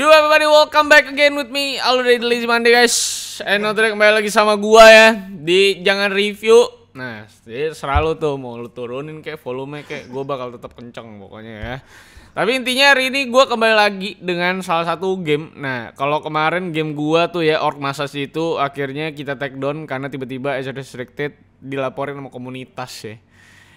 Yo everybody, welcome back again with me Aldo dari Delizy mandi guys And now today kembali lagi sama gua ya Di Jangan Review Nah, jadi selalu tuh mau lu turunin kayak volume kayak gua bakal tetap kenceng pokoknya ya Tapi intinya hari ini gua kembali lagi dengan salah satu game Nah, kalau kemarin game gua tuh ya Ork Masas itu akhirnya kita take down Karena tiba-tiba Azure Restricted dilaporin sama komunitas ya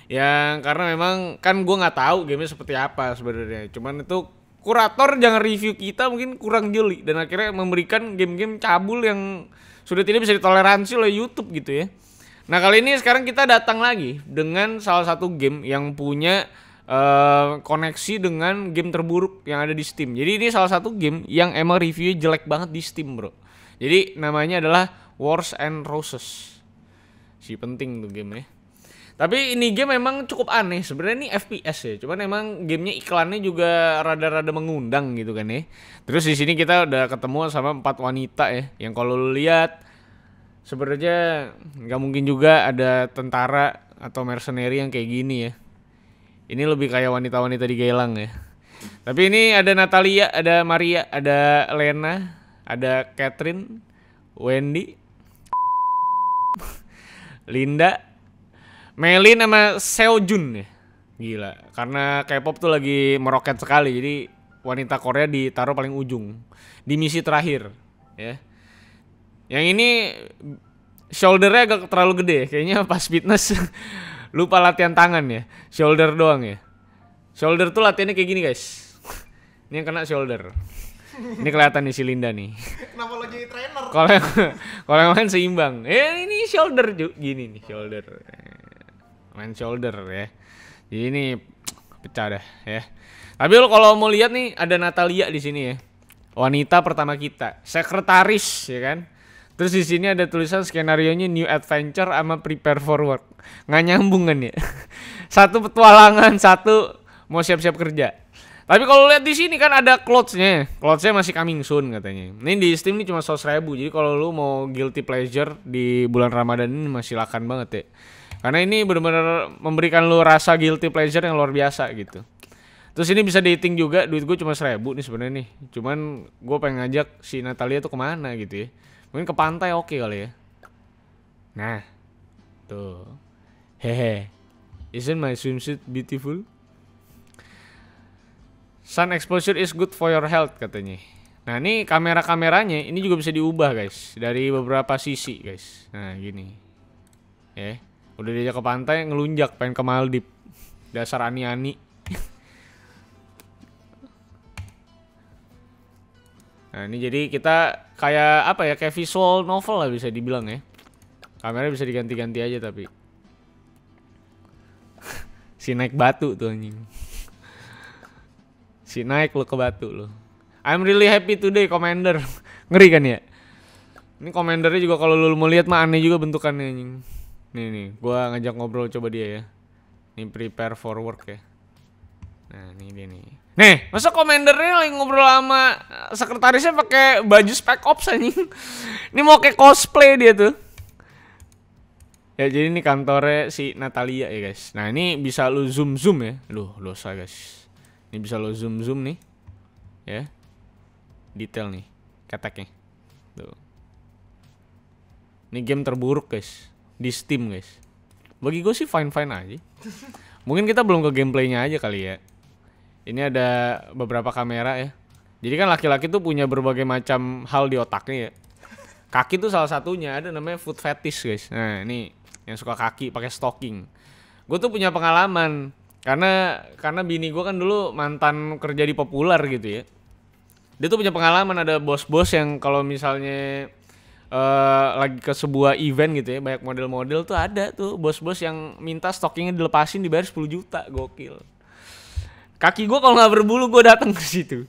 yang karena memang kan gue nggak tahu gamenya seperti apa sebenarnya cuman itu kurator jangan review kita mungkin kurang jeli dan akhirnya memberikan game-game cabul yang sudah tidak bisa ditoleransi oleh YouTube gitu ya. Nah kali ini sekarang kita datang lagi dengan salah satu game yang punya uh, koneksi dengan game terburuk yang ada di Steam. Jadi ini salah satu game yang emang review jelek banget di Steam bro. Jadi namanya adalah Wars and Roses. Si penting tuh game ya. Tapi ini game memang cukup aneh. Sebenarnya ini FPS ya, cuman emang gamenya iklannya juga rada-rada mengundang gitu kan ya. Terus di sini kita udah ketemu sama empat wanita ya, yang kalau lu lihat sebenarnya nggak mungkin juga ada tentara atau mercenary yang kayak gini ya. Ini lebih kayak wanita-wanita di Geylang ya. Tapi ini ada Natalia, ada Maria, ada Lena, ada Catherine, Wendy, Linda, Melin sama Jun ya. Gila, karena K-pop tuh lagi meroket sekali. Jadi wanita Korea ditaruh paling ujung di misi terakhir, ya. Yang ini shoulder shouldernya agak terlalu gede, kayaknya pas fitness lupa latihan tangan ya. Shoulder doang ya. Shoulder tuh latihannya kayak gini, guys. ini yang kena shoulder. Ini kelihatan nih si Linda nih. Kenapa lo jadi trainer? Kalau yang, kalau yang lain seimbang. Eh ini shoulder juga. gini nih shoulder main shoulder ya jadi ini pecah dah ya tapi lo kalau mau lihat nih ada Natalia di sini ya wanita pertama kita sekretaris ya kan terus di sini ada tulisan skenario nya new adventure sama prepare for work nggak nyambung kan ya satu petualangan satu mau siap-siap kerja tapi kalau lihat di sini kan ada clothes-nya. Clothes-nya masih coming soon katanya. Ini di Steam ini cuma 100.000. ribu. Jadi kalau lu mau guilty pleasure di bulan Ramadan ini masih silakan banget ya. Karena ini benar-benar memberikan lu rasa guilty pleasure yang luar biasa gitu. Terus ini bisa dating juga, duit gue cuma seribu nih sebenarnya nih. Cuman gue pengen ngajak si Natalia tuh kemana gitu ya. Mungkin ke pantai oke okay kali ya. Nah, tuh. Hehe. Isn't my swimsuit beautiful? Sun exposure is good for your health katanya. Nah ini kamera-kameranya ini juga bisa diubah guys. Dari beberapa sisi guys. Nah gini. Ya. Yeah. Udah diajak ke pantai ngelunjak pengen ke Maldip. Dasar ani-ani. nah, ini jadi kita kayak apa ya? Kayak visual novel lah bisa dibilang ya. kameranya bisa diganti-ganti aja tapi. si naik batu tuh anjing. si naik lo ke batu lo. I'm really happy today, Commander. Ngeri kan ya? Ini Commandernya juga kalau lo mau lihat mah aneh juga bentukannya anjing. Nih nih, gua ngajak ngobrol coba dia ya. Nih prepare for work ya. Nah, ini dia nih. Nih, masa komandernya lagi ngobrol sama sekretarisnya pakai baju spek ops anjing. ini mau kayak cosplay dia tuh. Ya jadi ini kantornya si Natalia ya guys. Nah ini bisa lo zoom zoom ya. Aduh dosa guys. Ini bisa lo zoom zoom nih. Ya. Detail nih. Keteknya. Tuh. Ini game terburuk guys di Steam guys bagi gue sih fine fine aja mungkin kita belum ke gameplaynya aja kali ya ini ada beberapa kamera ya jadi kan laki-laki tuh punya berbagai macam hal di otaknya ya kaki tuh salah satunya ada namanya foot fetish guys nah ini yang suka kaki pakai stocking gue tuh punya pengalaman karena karena bini gue kan dulu mantan kerja di populer gitu ya dia tuh punya pengalaman ada bos-bos yang kalau misalnya uh, lagi ke sebuah event gitu ya banyak model-model tuh ada tuh bos-bos yang minta stockingnya dilepasin dibayar 10 juta gokil kaki gue kalau nggak berbulu gue datang ke situ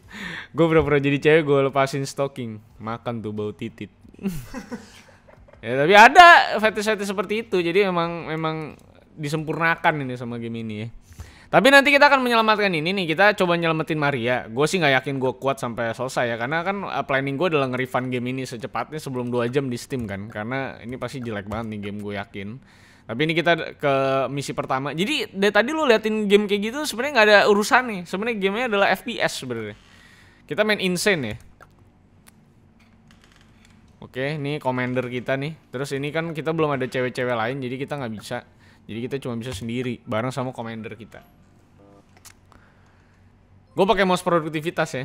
gue pura-pura jadi cewek gue lepasin stocking makan tuh bau titit ya tapi ada fetish-fetish seperti itu jadi memang memang disempurnakan ini sama game ini ya tapi nanti kita akan menyelamatkan ini nih. Kita coba nyelamatin Maria. Gue sih nggak yakin gue kuat sampai selesai ya. Karena kan uh, planning gue adalah nge-refund game ini secepatnya sebelum 2 jam di Steam kan. Karena ini pasti jelek banget nih game gue yakin. Tapi ini kita ke misi pertama. Jadi dari tadi lu liatin game kayak gitu sebenarnya nggak ada urusan nih. Sebenarnya gamenya adalah FPS sebenarnya. Kita main insane ya. Oke, ini commander kita nih. Terus ini kan kita belum ada cewek-cewek lain, jadi kita nggak bisa. Jadi kita cuma bisa sendiri bareng sama commander kita. Gue pakai mouse produktivitas ya.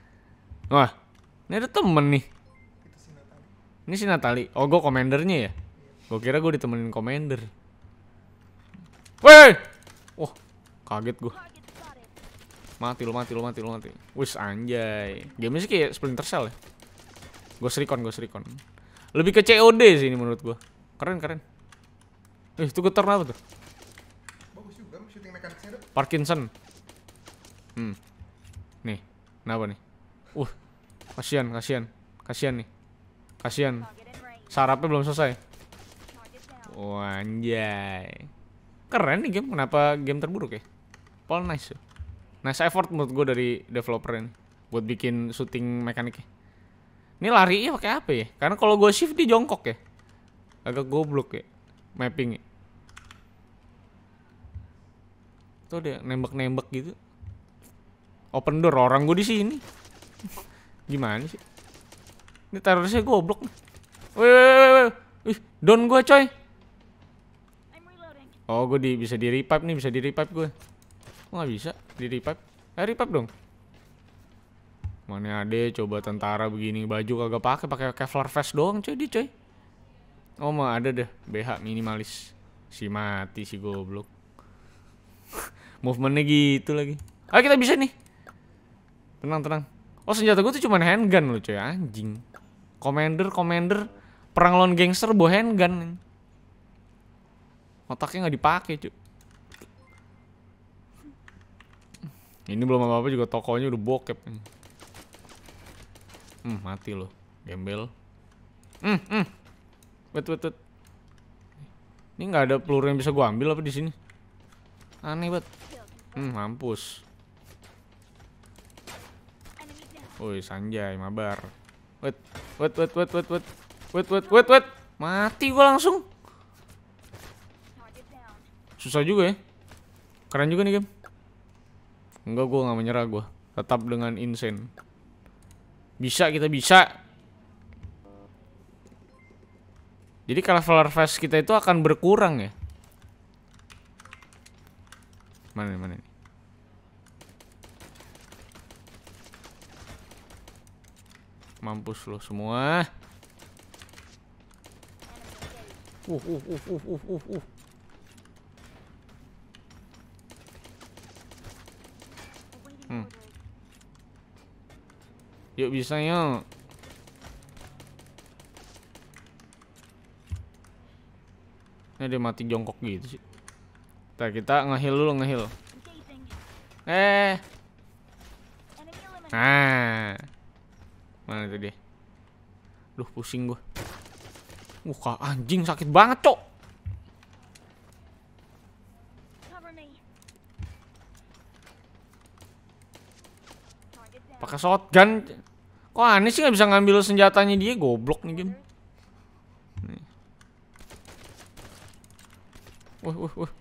Wah, ini ada temen nih. Ini si Natali. Oh, gue komendernya ya. Gue kira gue ditemenin commander. Wih! Wah, oh, kaget gue. Mati lo, mati lo, mati lo, mati. Wis anjay. Game sih kayak Splinter Cell ya. Gue serikon gue serikon Lebih ke COD sih ini menurut gue. Keren, keren. Eh, itu geter apa tuh? Bagus juga shooting mekaniknya, Parkinson. Hmm. Nih, kenapa nih? Uh, kasihan, kasihan. Kasihan nih. Kasihan. Sarapnya belum selesai. Oh, anjay. Keren nih game. Kenapa game terburuk ya? Paul nice. Nice effort menurut gue dari developer ini buat bikin shooting mekaniknya. Ini lari ya pakai apa ya? Karena kalau gue shift dia jongkok ya. Agak goblok ya mapping itu ada nembak-nembak gitu open door orang gue di sini gimana sih ini terorisnya goblok woi woi woi ih don gue coy oh gue di bisa di revive nih bisa di revive gue oh, nggak bisa di revive eh revive dong mana ada coba tentara begini baju kagak pakai pakai kevlar vest doang coy di coy Oh mah ada deh BH minimalis Si mati si goblok Movementnya gitu lagi Ayo kita bisa nih Tenang tenang Oh senjata gue tuh cuma handgun loh coy Anjing Commander Commander Perang lawan gangster bawa handgun Otaknya gak dipake cuy Ini belum apa-apa juga tokonya udah bokep Hmm mati loh Gembel Hmm hmm Wait, wait, wait. Ini nggak ada peluru yang bisa gua ambil apa di sini? Aneh banget. Hmm, mampus. Woi, sanjay, mabar. Wait, wait, wait, wait, wait, wait. Wait, wait, wait, wait. Mati gua langsung. Susah juga ya. Keren juga nih game. Enggak, gua nggak menyerah gua. Tetap dengan insane. Bisa, kita bisa. Jadi leveler face kita itu akan berkurang ya. Mana nih, mana nih? Mampus lo semua. Uh, uh, uh, uh, uh, uh, uh. Hmm. Yuk bisa yuk. Ini dia mati jongkok gitu sih. Ntar kita ngehil dulu ngehil. Eh. Nah. Mana itu dia? Duh pusing gua. Muka anjing sakit banget, Cok. Pakai shotgun. Kok aneh sih nggak bisa ngambil senjatanya dia goblok nih game. Wah, wah, wah.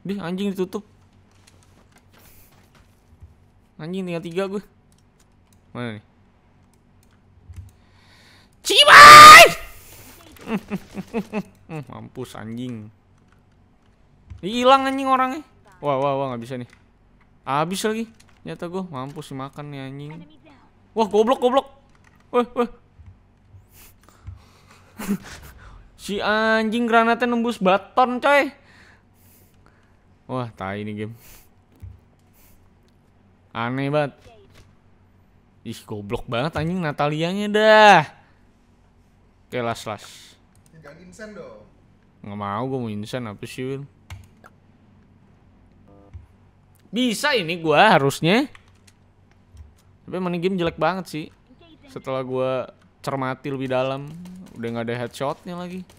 Dih, anjing ditutup. Anjing tinggal tiga gue. Mana nih? Cibai! Mampus anjing. Hilang anjing orangnya. Wah, wah, wah nggak bisa nih. Habis lagi. Nyata gue mampus makan nih anjing. Wah, goblok, goblok. Wah, wah. Si anjing granatnya nembus baton coy. Wah, tai ini game. Aneh banget. Ih, goblok banget anjing Natalianya dah. Oke, las last Nggak mau gue mau insan apa sih, Will? Bisa ini gue harusnya. Tapi mana game jelek banget sih. Setelah gue cermati lebih dalam, udah nggak ada headshotnya lagi.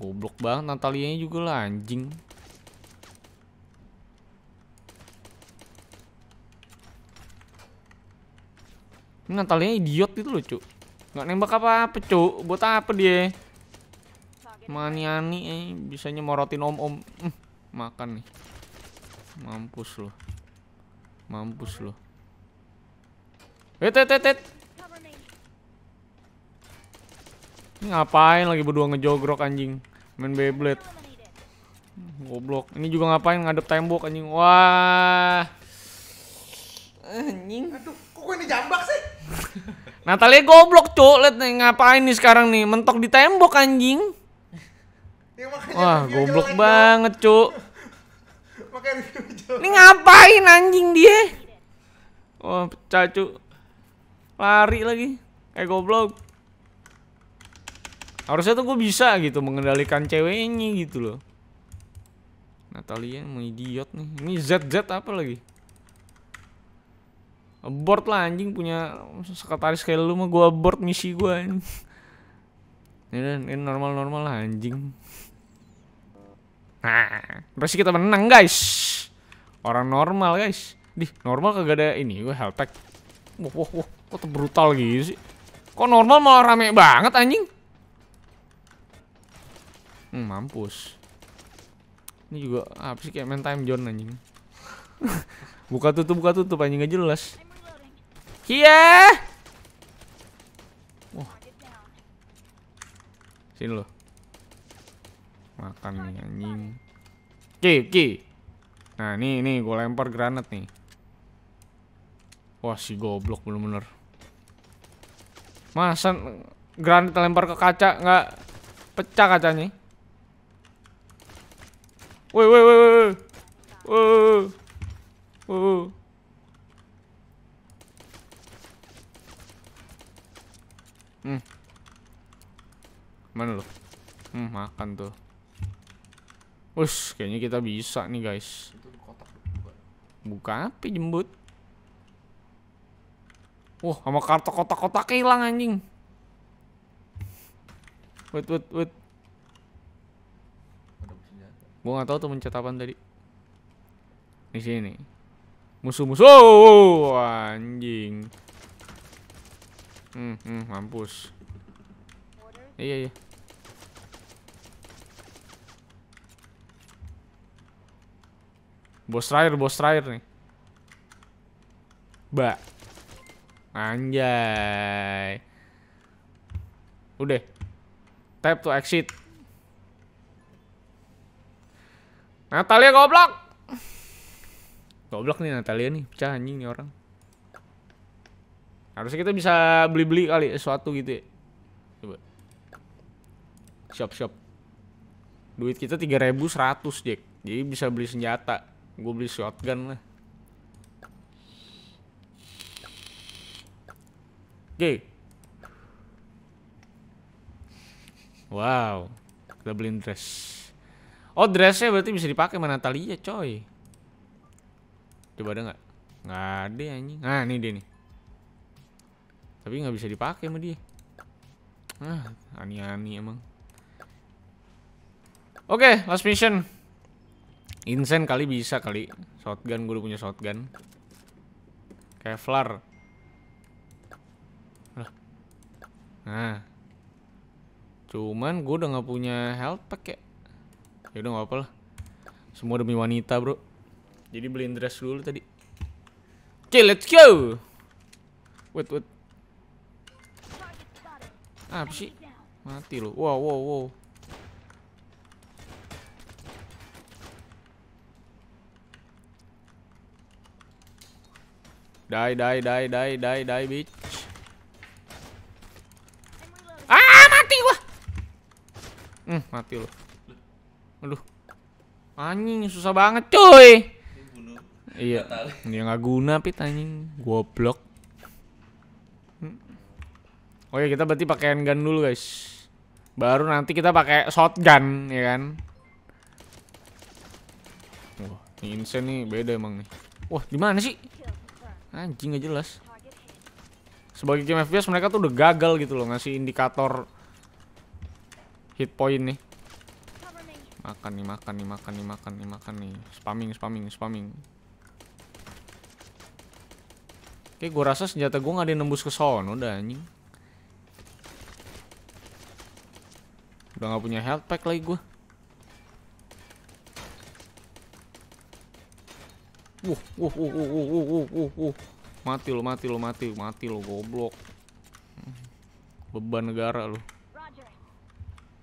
Goblok banget nya juga lah anjing. Ini Natalianya idiot itu loh, Gak Gak nembak apa-apa, Cuk. Buat apa dia? Maniani eh bisanya morotin om-om. Hm, makan nih. Mampus loh. Mampus loh. Wait wait wait wait Ngapain lagi berdua ngejogrok anjing. Main Beyblade. Goblok. Ini juga ngapain ngadep tembok anjing. Wah. Anjing. Aduh, kok ini jambak sih? Natalia goblok, Cuk. Lihat nih ngapain nih sekarang nih? Mentok di tembok anjing. Ya, Wah, goblok banget, Cuk. Ini ngapain anjing dia? Wah, oh, pecah, Cuk. Lari lagi. Eh, goblok. Harusnya tuh gue bisa gitu mengendalikan ceweknya gitu loh. Natalia mau idiot nih. Ini ZZ apa lagi? Abort lah anjing punya sekretaris kayak lu mah gue abort misi gue ini. Ini normal-normal lah anjing. Nah, pasti kita menang guys. Orang normal guys. Di normal kagak ada ini gue health pack. Wah, wah, wah, kok brutal gitu sih? Kok normal malah rame banget anjing? Hmm, mampus. Ini juga apa sih kayak main time zone anjing. buka tutup buka tutup anjing gak jelas. Kia. Wah. Sini lo. Makan nih anjing. Ki, ki. Nah, ini nih gue lempar granat nih. Wah, si goblok belum bener. Masa granat lempar ke kaca nggak pecah kacanya? Woi, woi, woi, woi. Woi. Woi. Hmm. Mana lo? Hmm, makan tuh. Wush, kayaknya kita bisa nih, guys. Buka api jembut? Wah, sama kartu kotak-kotak hilang anjing. Wait, wait, wait. Gue nggak tahu tuh mencet apaan tadi. Di sini. Musuh-musuh. Oh, anjing. Hmm, hmm, mampus. Iya, iya. Bos terakhir, bos terakhir nih. Ba. Anjay. Udah. Tap to exit. Natalia goblok. Goblok nih Natalia nih, pecah anjing nih orang. Harusnya kita bisa beli-beli kali ya, sesuatu gitu ya. Coba. Shop shop. Duit kita 3100, Jack. Jadi bisa beli senjata. Gue beli shotgun lah. Oke. Okay. Wow. Kita beliin dress. Oh dressnya berarti bisa dipakai mana Natalia coy. Coba ada nggak? Nggak ada anjing. Nah ini dia nih. Tapi nggak bisa dipakai sama dia. Ah, ani-ani emang. Oke, okay, last mission. Insen kali bisa kali. Shotgun gue udah punya shotgun. Kevlar. Nah. Cuman gue udah nggak punya health pack ya yaudah udah apa lah semua demi wanita bro jadi beliin dress dulu tadi oke okay, let's go wait wait ah, apa sih mati lo wow wow wow Die, die, die, die, die, die, bitch. Ah, mati gua. Hmm, mati lo. Aduh. Anjing susah banget, cuy. Iya. Dia nggak guna pit anjing. Goblok. Hmm. Oke, kita berarti pakai handgun dulu, guys. Baru nanti kita pakai shotgun, ya kan? Wah, ini insane nih beda emang nih. Wah, di mana sih? Anjing gak jelas. Sebagai game FPS mereka tuh udah gagal gitu loh ngasih indikator hit point nih. Makan nih, makan nih, makan nih, makan nih, makan nih. Spamming, spamming, spamming. Oke, gue rasa senjata gue nggak ada yang nembus ke sono udah anjing. Udah nggak punya health pack lagi gue. Uh uh uh uh uh uh uh uh uh Mati lo, mati lo, mati, mati lo, goblok. Hmm, beban negara lo.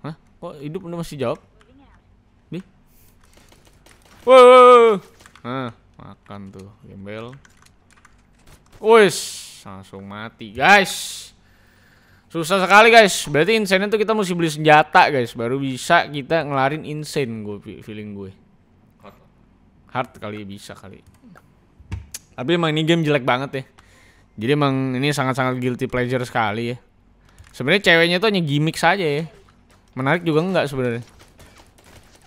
Hah? Kok hidup udah masih jawab? Wah, Nah, makan tuh gembel. Wis, langsung mati, guys. Susah sekali, guys. Berarti insane itu kita mesti beli senjata, guys, baru bisa kita ngelarin insane gue feeling gue. Hard kali bisa kali. Tapi emang ini game jelek banget ya. Jadi emang ini sangat-sangat guilty pleasure sekali ya. Sebenarnya ceweknya tuh hanya gimmick saja ya. Menarik juga enggak sebenarnya.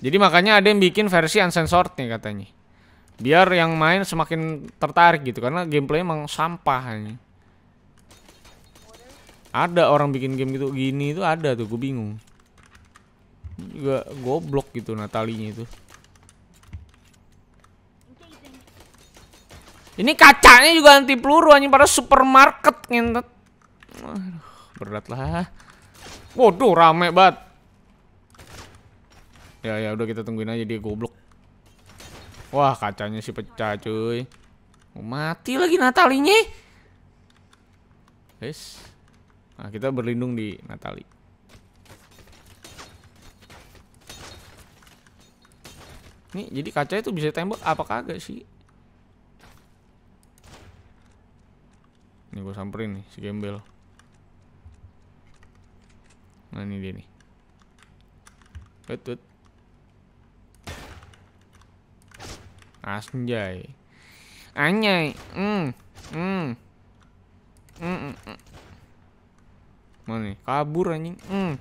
Jadi makanya ada yang bikin versi uncensored nih katanya. Biar yang main semakin tertarik gitu karena gameplay emang sampah ini. Ada orang bikin game gitu gini itu ada tuh, gue bingung. Juga goblok gitu Natalinya itu. Ini kacanya juga anti peluru anjing pada supermarket ngentot. berat lah. Waduh, rame banget. Ya ya udah kita tungguin aja dia goblok. Wah, kacanya sih pecah, cuy. mati lagi Natalinya. Guys. Nah, kita berlindung di Natali. Nih, jadi kaca itu bisa tembok, apa kagak sih? Ini gue samperin nih si gembel. Nah, ini dia nih. Wait, Anjay. Anjay. Hmm. Hmm. Hmm. Mm, mm. Mana nih? Kabur anjing. Hmm.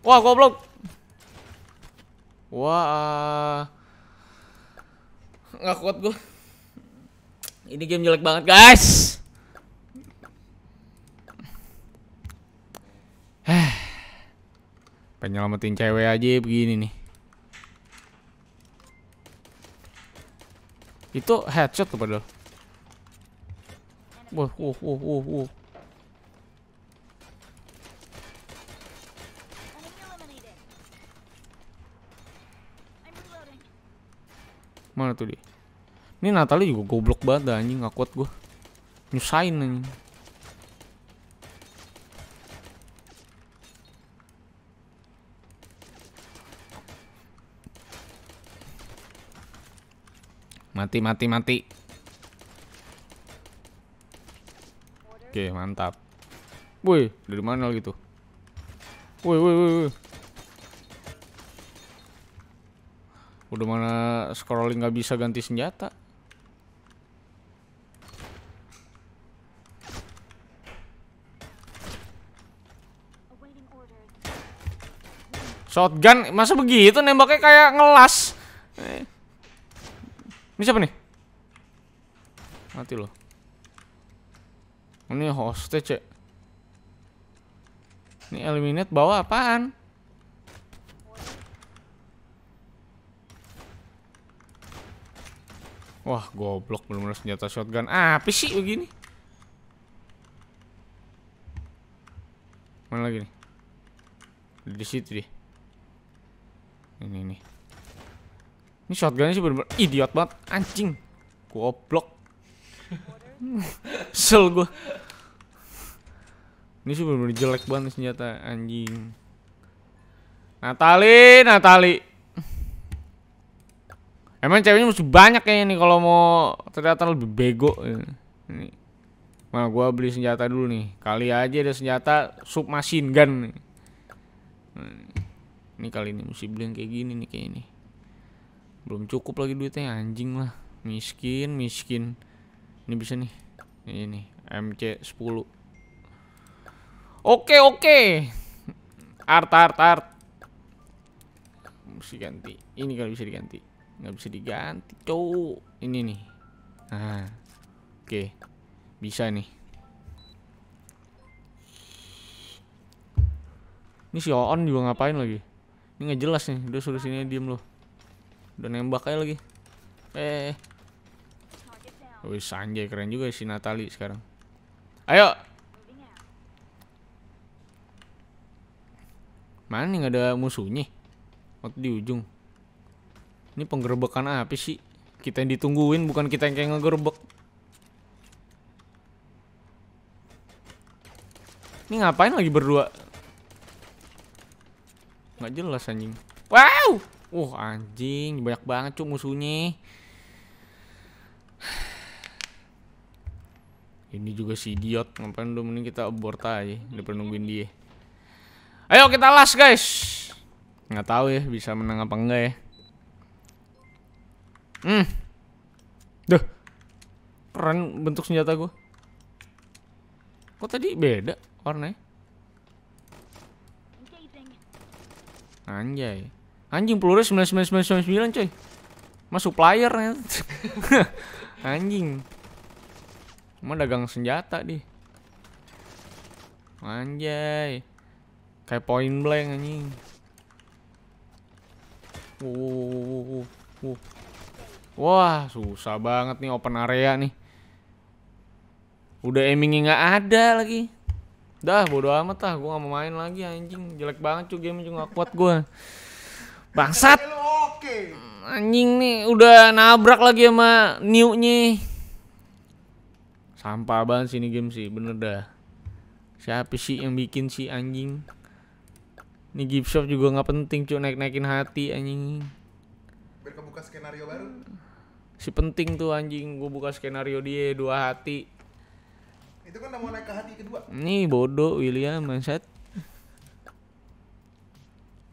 Wah, goblok. Wah. Enggak kuat gua. Ini game jelek banget, guys. Penyelamatin cewek aja begini nih. Itu headshot tuh padahal. Wah, wah, wah, wah, wah. Mana tuh dia? Ini Natali juga goblok banget dah, anjing nggak kuat gue. Nyusahin anjing. Mati, mati, mati. Oke, mantap. Woi, dari mana lagi tuh? Woi, woi, woi, woi. Udah mana scrolling nggak bisa ganti senjata. Shotgun, masa begitu nembaknya kayak ngelas. Ini siapa nih? Mati loh. Ini hostage. cek. Ini eliminate bawa apaan? Wah, goblok belum ada senjata shotgun. Ah, apa sih begini? Mana lagi nih? Di situ deh. Ini nih. Ini shotgunnya sih bener-bener idiot banget. Anjing. Goblok. Sel gue. Ini sih bener-bener jelek banget senjata anjing. Natali, Natali. Emang ceweknya mesti banyak kayaknya nih kalau mau ternyata lebih bego. Ini. Mana gua beli senjata dulu nih. Kali aja ada senjata submachine gun nih. Nah, ini kali ini mesti beli yang kayak gini nih kayak ini belum cukup lagi duitnya anjing lah miskin miskin ini bisa nih ini nih MC 10 Oke oke Art art art Mesti ganti Ini kalau bisa diganti nggak bisa diganti cow Ini nih nah. Oke Bisa nih Ini si on juga ngapain lagi Ini nggak jelas nih Udah suruh sini diem loh Udah nembak aja lagi. Eh. Wih, anjay keren juga si Natali sekarang. Ayo. Mana nih ada musuhnya? Waktu di ujung. Ini penggerbekan apa sih? Kita yang ditungguin bukan kita yang kayak ngegerbek. Ini ngapain lagi berdua? Nggak jelas anjing. Wow! Uh anjing banyak banget cuy musuhnya. Ini juga si idiot Ngapain lu mending kita abort aja Daripada nungguin dia Ayo kita las guys Nggak tahu ya bisa menang apa enggak ya Hmm Duh Keren bentuk senjata gue Kok tadi beda warnanya Anjay Anjing peluru 9999 coy. Masuk player ya. Anjing. Emang dagang senjata di. Anjay. Kayak point blank anjing. Uh, Wah, susah banget nih open area nih. Udah aimingnya nggak ada lagi. Dah bodo amat lah, gua nggak mau main lagi anjing. Jelek banget cuy game juga gak kuat gua. Bangsat. Anjing nih udah nabrak lagi sama new-nya. Sampah banget sini game sih, bener dah. Siapa sih yang bikin si anjing? Ini gift shop juga nggak penting cuy naik-naikin hati anjing. Biar kebuka skenario baru. Si penting tuh anjing, gue buka skenario dia dua hati. Itu kan udah mau naik ke hati kedua. Nih bodoh William, mindset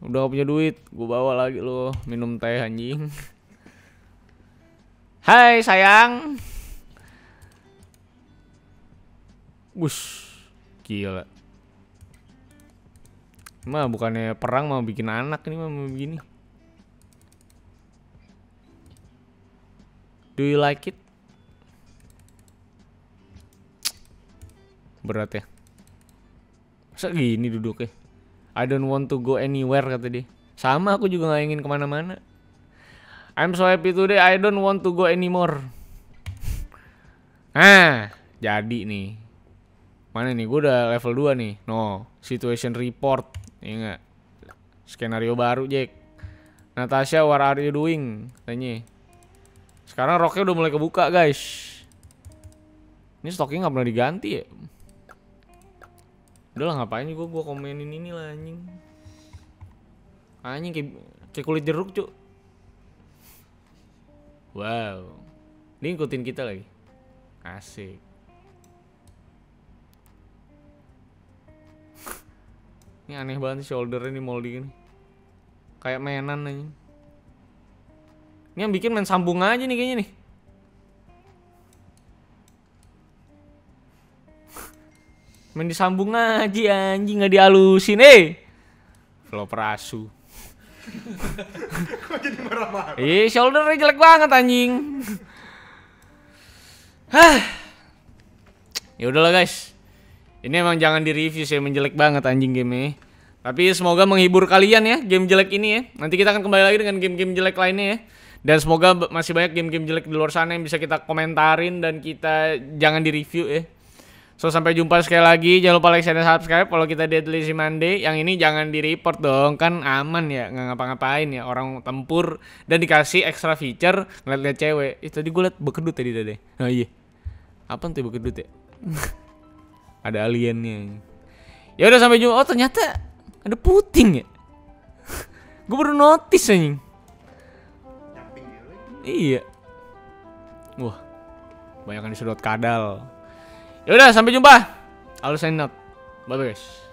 udah gak punya duit gue bawa lagi lo minum teh anjing Hai sayang Bus Gila Mah bukannya perang mau bikin anak ini mau begini Do you like it? Berat ya Masa gini duduknya I don't want to go anywhere kata dia. Sama aku juga nggak ingin kemana-mana. I'm so happy today I don't want to go anymore. ah, jadi nih. Mana nih? Gue udah level 2 nih. No, situation report. Iya Skenario baru, Jack. Natasha, what are you doing? Tanya. Sekarang roknya udah mulai kebuka, guys. Ini stocking gak pernah diganti ya udah lah ngapain gue gue komenin ini lah anjing anjing kayak, kayak kulit jeruk cuk wow ini ngikutin kita lagi asik ini aneh banget sih shoulder ini molding ini kayak mainan anjing ini yang bikin main sambung aja nih kayaknya nih Main disambung aja anjing nggak dialusin eh. Flow perasu. Kok jadi marah-marah? Ih, shoulder jelek banget anjing. Hah. ya udahlah guys. Ini emang jangan di-review sih, jelek banget anjing game ini. Tapi semoga menghibur kalian ya game jelek ini ya. Nanti kita akan kembali lagi dengan game-game jelek lainnya ya. Dan semoga masih banyak game-game jelek di luar sana yang bisa kita komentarin dan kita jangan di-review ya. So sampai jumpa sekali lagi. Jangan lupa like, share, dan subscribe. Kalau kita Deadly Monday, yang ini jangan di report dong. Kan aman ya, nggak ngapa-ngapain ya. Orang tempur dan dikasih extra feature ngeliat ngeliat cewek. itu tadi gue liat bekedut tadi tadi. Oh iya. Apa nanti bekedut ya? ada aliennya. Ya udah sampai jumpa. Oh ternyata ada puting ya. gue baru notice anjing. Iya. Wah. Banyak yang disedot kadal. Yaudah, sampai jumpa. I'll sign out. Bye-bye guys.